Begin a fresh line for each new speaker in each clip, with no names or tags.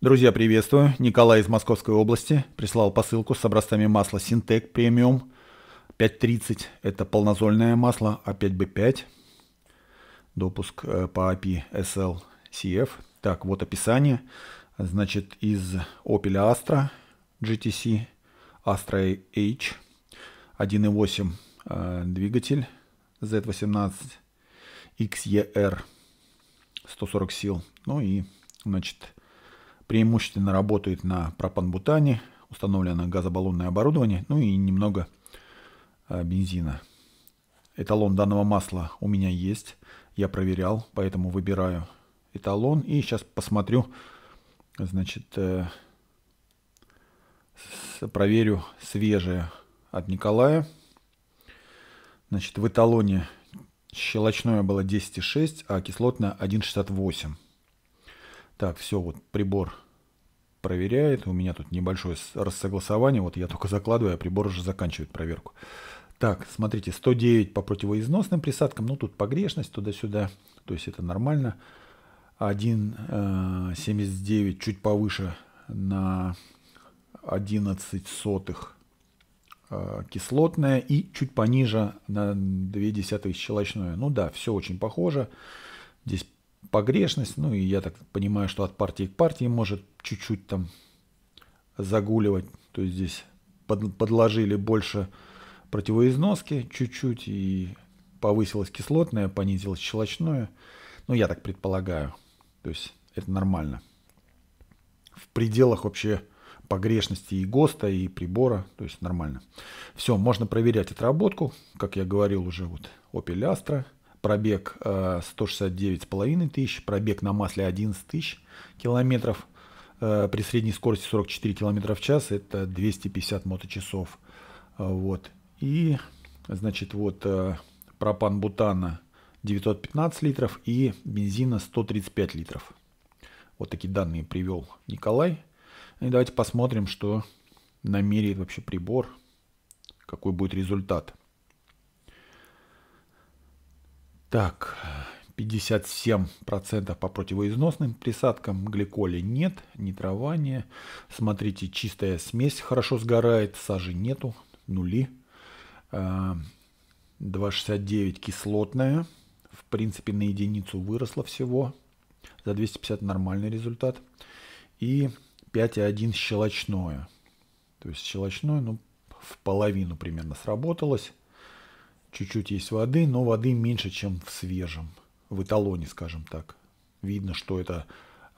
Друзья, приветствую. Николай из Московской области прислал посылку с образцами масла Синтек премиум 5.30. Это полнозольное масло А5Б5. Допуск э, по API SLCF. Так, вот описание. Значит, из Opel Astra GTC Astra H 1.8 э, двигатель Z18 XER 140 сил. Ну и, значит, преимущественно работает на пропан-бутане, установлено газобаллонное оборудование, ну и немного а, бензина. Эталон данного масла у меня есть, я проверял, поэтому выбираю эталон и сейчас посмотрю, значит, э, проверю свежее от Николая. Значит, в эталоне щелочное было 10,6, а кислотное 1,68. Так, все, вот прибор проверяет. У меня тут небольшое рассогласование. Вот я только закладываю, а прибор уже заканчивает проверку. Так, смотрите, 109 по противоизносным присадкам. Ну, тут погрешность туда-сюда. То есть это нормально. 1,79 э, чуть повыше на 11 сотых э, кислотная и чуть пониже на десятых щелочное. Ну да, все очень похоже. Здесь погрешность. Ну и я так понимаю, что от партии к партии может чуть-чуть там загуливать. То есть здесь под, подложили больше противоизноски чуть-чуть и повысилось кислотное, понизилось щелочное. Ну, я так предполагаю. То есть это нормально. В пределах вообще погрешности и ГОСТа, и прибора. То есть нормально. Все, можно проверять отработку. Как я говорил уже, вот Opel Astra – пробег 169,5 э, тысяч, пробег на масле 11 тысяч километров. Э, при средней скорости 44 км в час это 250 моточасов. Вот. И, значит, вот э, пропан бутана 915 литров и бензина 135 литров. Вот такие данные привел Николай. И давайте посмотрим, что намерит вообще прибор, какой будет результат. Так, 57% по противоизносным присадкам, гликоли нет, нитрование. Смотрите, чистая смесь хорошо сгорает, сажи нету, нули. 2,69 а, кислотная, в принципе на единицу выросла всего, за 250 нормальный результат. И 5,1 щелочное, то есть щелочное ну, в половину примерно сработалось. Чуть-чуть есть воды, но воды меньше, чем в свежем, в эталоне, скажем так. Видно, что это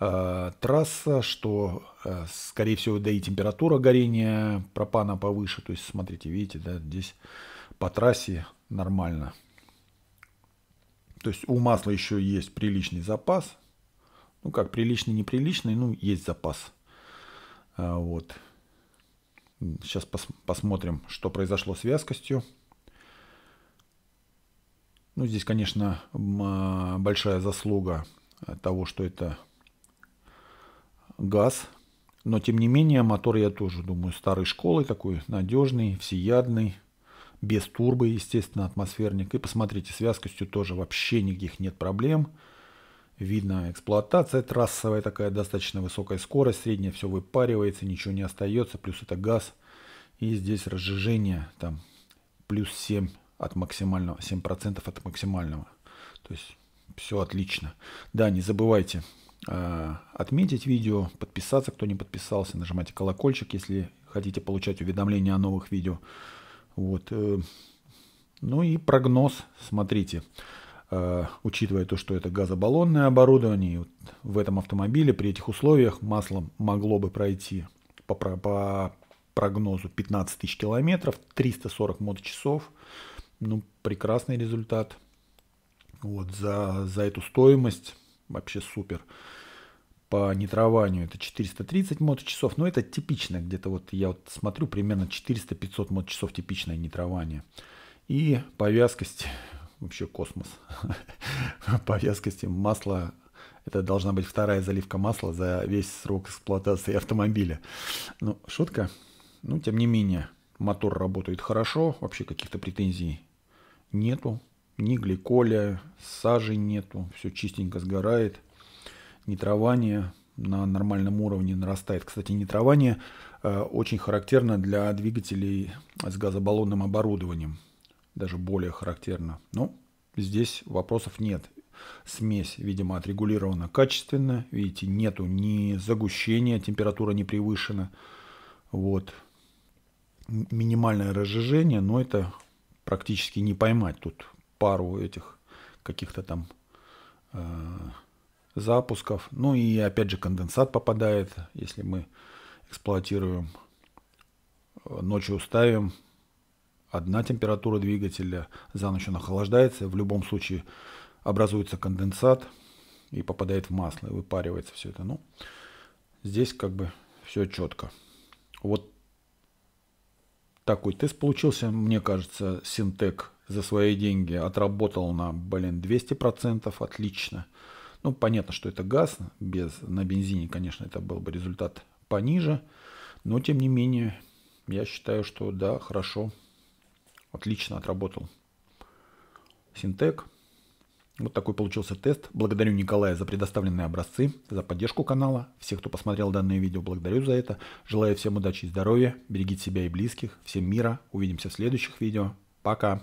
э, трасса, что, э, скорее всего, да и температура горения пропана повыше. То есть, смотрите, видите, да, здесь по трассе нормально. То есть у масла еще есть приличный запас. Ну как, приличный, неприличный, ну есть запас. Э, вот. Сейчас пос посмотрим, что произошло с вязкостью. Ну, здесь, конечно, а, большая заслуга того, что это газ. Но, тем не менее, мотор, я тоже думаю, старой школы, такой надежный, всеядный, без турбо, естественно, атмосферник. И посмотрите, с вязкостью тоже вообще никаких нет проблем. Видно, эксплуатация трассовая такая, достаточно высокая скорость, средняя, все выпаривается, ничего не остается, плюс это газ. И здесь разжижение, там, плюс 7 от максимального, 7% от максимального. То есть все отлично. Да, не забывайте э, отметить видео, подписаться, кто не подписался, нажимайте колокольчик, если хотите получать уведомления о новых видео. Вот. Э, ну и прогноз, смотрите. Э, учитывая то, что это газобаллонное оборудование, вот в этом автомобиле при этих условиях масло могло бы пройти по, по прогнозу 15 тысяч километров, 340 моточасов. часов ну, прекрасный результат. Вот, за, за эту стоимость вообще супер. По нетрованию это 430 моточасов, но это типично, где-то вот я вот смотрю, примерно 400-500 моточасов типичное нетрование. И по вязкости, вообще космос, по вязкости масла это должна быть вторая заливка масла за весь срок эксплуатации автомобиля. Ну, шутка. Ну, тем не менее. Мотор работает хорошо, вообще каких-то претензий нету. Ни гликоля, сажи нету, все чистенько сгорает. Нитрование на нормальном уровне нарастает. Кстати, нитрование э, очень характерно для двигателей с газобаллонным оборудованием. Даже более характерно. Но здесь вопросов нет. Смесь, видимо, отрегулирована качественно. Видите, нету ни загущения, температура не превышена. Вот минимальное разжижение, но это практически не поймать. Тут пару этих каких-то там э, запусков. Ну и опять же конденсат попадает, если мы эксплуатируем. Ночью ставим, одна температура двигателя, за ночь он охлаждается, в любом случае образуется конденсат и попадает в масло, и выпаривается все это. Ну, здесь как бы все четко. Вот такой тест получился, мне кажется, Синтек за свои деньги отработал на, блин, 200%, отлично. Ну, понятно, что это газ, без, на бензине, конечно, это был бы результат пониже, но, тем не менее, я считаю, что да, хорошо, отлично отработал. Синтек – вот такой получился тест. Благодарю Николая за предоставленные образцы, за поддержку канала. Всех, кто посмотрел данное видео, благодарю за это. Желаю всем удачи и здоровья. Берегите себя и близких. Всем мира. Увидимся в следующих видео. Пока.